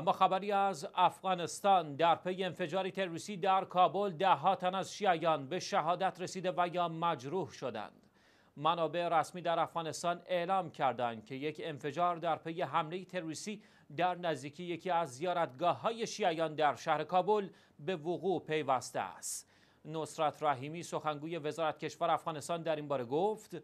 و خبری از افغانستان در پی انفجاری تروریستی در کابل دهها تن از شیعیان به شهادت رسیده و یا مجروح شدند منابع رسمی در افغانستان اعلام کردند که یک انفجار در پی حمله تروریستی در نزدیکی یکی از زیارتگاه های شیعیان در شهر کابل به وقوع پیوسته است نصرت رحیمی سخنگوی وزارت کشور افغانستان در این باره گفت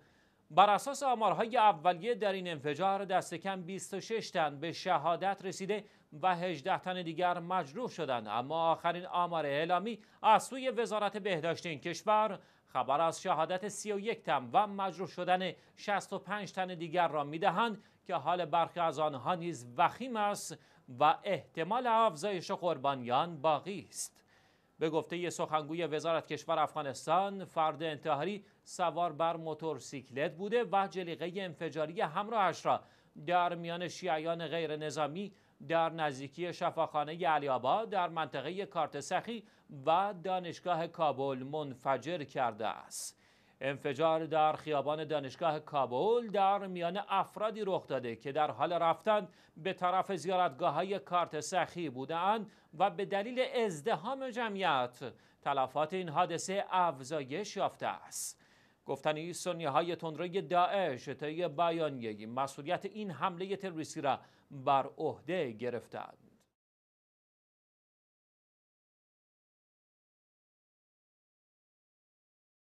بر اساس آمارهای اولیه در این انفجار دست کم 26 تن به شهادت رسیده و 18 تن دیگر مجروح شدند اما آخرین آمار اعلامی از سوی وزارت بهداشت این کشور خبر از شهادت 31 تن و مجروح شدن 65 تن دیگر را میدهند که حال برخی از آنها نیز وخیم است و احتمال افزایش قربانیان باقی است به گفته سخنگوی وزارت کشور افغانستان فرد انتحاری سوار بر موتورسیکلت بوده و جلیقه انفجاری همراهش را در میان شیعیان غیر نظامی در نزدیکی شفاخانه علی در منطقه کارت سخی و دانشگاه کابل منفجر کرده است. انفجار در خیابان دانشگاه کابل در میان افرادی رخ داده که در حال رفتن به طرف زیارتگاه های کارت سخی بودند و به دلیل ازدهام جمعیت تلفات این حادثه افزایش یافته است گفتنی سنی های تندروی داعش طی بیانیه‌ای مسئولیت این حمله تروریستی را بر عهده گرفتند